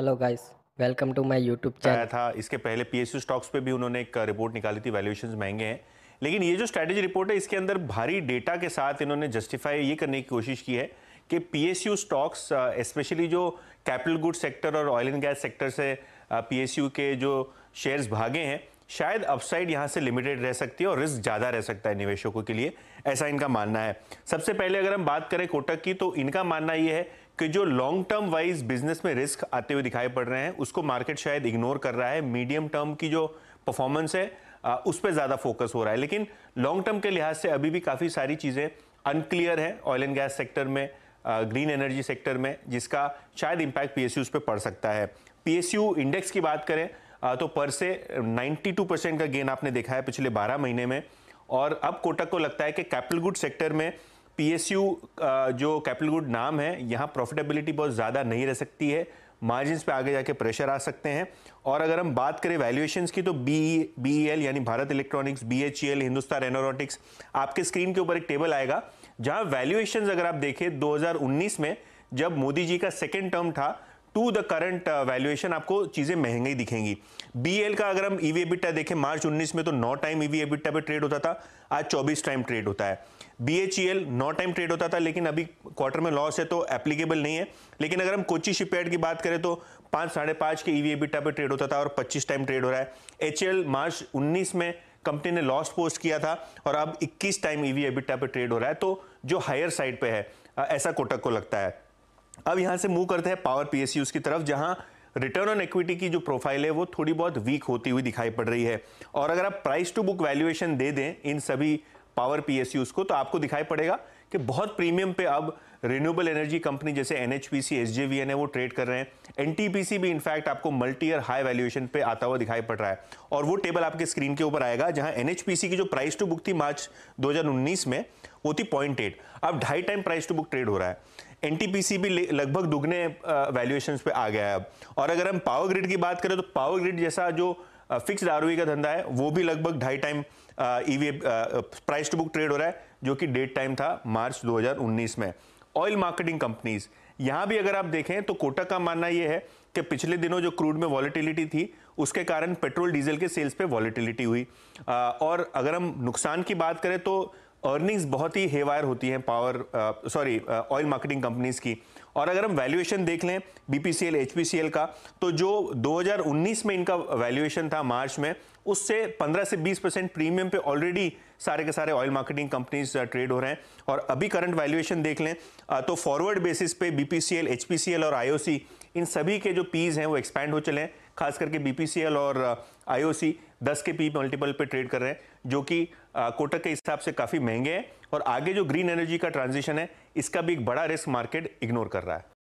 hello guys welcome to my YouTube channel था इसके पहले पीएसयू स्टॉक्स पे भी उन्होंने एक रिपोर्ट निकाली थी वैल्यूएशंस महंगे हैं लेकिन ये जो स्ट्रैटेजी रिपोर्ट है इसके अंदर भारी डेटा के साथ इन्होंने जस्टिफाई ये करने की कोशिश की है कि पीएसयू स्टॉक्स स्पेशली जो कैपिटल गुड सेक्टर और ऑयल एंड गैस सेक्टर से पीएसयू के जो शेयर्स भागे हैं शायद अपसाइड यहाँ से लिमिटेड रह सकती है और रिस्क ज़्यादा रह सकता है निवेशकों के लिए ऐसा इनका मानना है सबसे पहले अगर हम बात करें कोटक की तो इनका मानना यह है कि जो लॉन्ग टर्म वाइज बिजनेस में रिस्क आते हुए दिखाई पड़ रहे हैं उसको मार्केट शायद इग्नोर कर रहा है मीडियम टर्म की जो परफॉर्मेंस है उस पर ज़्यादा फोकस हो रहा है लेकिन लॉन्ग टर्म के लिहाज से अभी भी काफ़ी सारी चीज़ें अनक्लियर हैं ऑयल एंड गैस सेक्टर में ग्रीन एनर्जी सेक्टर में जिसका शायद इम्पैक्ट पी उस पर पड़ सकता है पी इंडेक्स की बात करें तो पर से 92 परसेंट का गेन आपने देखा है पिछले 12 महीने में और अब कोटक को लगता है कि कैपिटल गुड सेक्टर में पीएसयू जो कैपिटल गुड नाम है यहाँ प्रॉफिटेबिलिटी बहुत ज़्यादा नहीं रह सकती है मार्जिन पे आगे जाके प्रेशर आ सकते हैं और अगर हम बात करें वैल्यूएशन की तो बी बी एल यानी Bharat electronics B H L Hindustan aeronautics आपके स्क्रीन के ऊपर एक टेबल आएगा जहां वैल्यूएशन अगर आप देखें 2019 में जब मोदी जी का सेकेंड टर्म था टू द करंट वैल्यूएशन आपको चीज़ें महंगी दिखेंगी बी एल e का अगर हम ई वी एबिट्टा देखें मार्च 19 में तो नौ टाइम ई वी एबिट्टा पर ट्रेड होता था आज 24 टाइम ट्रेड होता है बी एच ई एल नौ टाइम ट्रेड होता था लेकिन अभी क्वार्टर में लॉस है तो एप्लीकेबल नहीं है लेकिन अगर हम कोची शिपयार्ड की बात करें तो पाँच साढ़े पाँच के ई वी एबिटा पर ट्रेड होता था और पच्चीस टाइम ट्रेड हो रहा है एच एल e मार्च उन्नीस में कंपनी ने लॉस पोस्ट किया था और अब इक्कीस टाइम ई वी एबिटा पर ट्रेड हो रहा है तो जो हायर साइड पर है ऐसा कोटक को लगता है अब यहाँ से मूव करते हैं पावर पी एस सी की तरफ जहाँ रिटर्न ऑन इक्विटी की जो प्रोफाइल है वो थोड़ी बहुत वीक होती हुई दिखाई पड़ रही है और अगर आप प्राइस टू बुक वैल्यूएशन दे दें इन सभी पावर पीएसयूज को तो आपको दिखाई पड़ेगा कि बहुत प्रीमियम पे अब रिन्यूएबल एनर्जी कंपनी जैसे N H P S J V N है वो ट्रेड कर रहे हैं एन भी इनफैक्ट आपको मल्टी ईयर हाई वैल्यूएशन पे आता हुआ दिखाई पड़ रहा है और वो टेबल आपके स्क्रीन के ऊपर आएगा जहां एन की जो प्राइस टू बुक थी मार्च 2019 में वो थी पॉइंट अब ढाई time price to book trade हो रहा है एन भी लगभग दुगने वैल्यूएशन पे आ गया है अब और अगर हम पावर ग्रिड की बात करें तो पावर ग्रिड जैसा जो फिक्स्ड आर e का धंधा है वो भी लगभग ढाई टाइम ई प्राइस टू बुक ट्रेड हो रहा है जो कि डेट टाइम था मार्च 2019 में ऑयल मार्केटिंग कंपनीज यहाँ भी अगर आप देखें तो कोटा का मानना यह है कि पिछले दिनों जो क्रूड में वॉलीटिलिटी थी उसके कारण पेट्रोल डीजल के सेल्स पे वॉलीटिलिटी हुई आ, और अगर हम नुकसान की बात करें तो अर्निंग्स बहुत ही हेवायर होती हैं power sorry oil marketing companies की और अगर हम वैल्यूएशन देख लें बीपीसीएल एचपीसीएल का तो जो 2019 में इनका वैल्यूएशन था मार्च में उससे 15 से 20 परसेंट प्रीमियम पे ऑलरेडी सारे के सारे ऑयल मार्केटिंग कंपनीज ट्रेड हो रहे हैं और अभी करंट वैल्यूएशन देख लें uh, तो फॉरवर्ड बेसिस पे बीपीसीएल एचपीसीएल और आईओसी इन सभी के जो पीज हैं वो एक्सपैंड हो चले हैं खास करके बीपीसीएल और आईओसी uh, 10 के पी मल्टीपल पे ट्रेड कर रहे हैं जो कि uh, कोटक के हिसाब से काफ़ी महंगे हैं और आगे जो ग्रीन एनर्जी का ट्रांजिशन है इसका भी एक बड़ा रिस्क मार्केट इग्नोर कर रहा है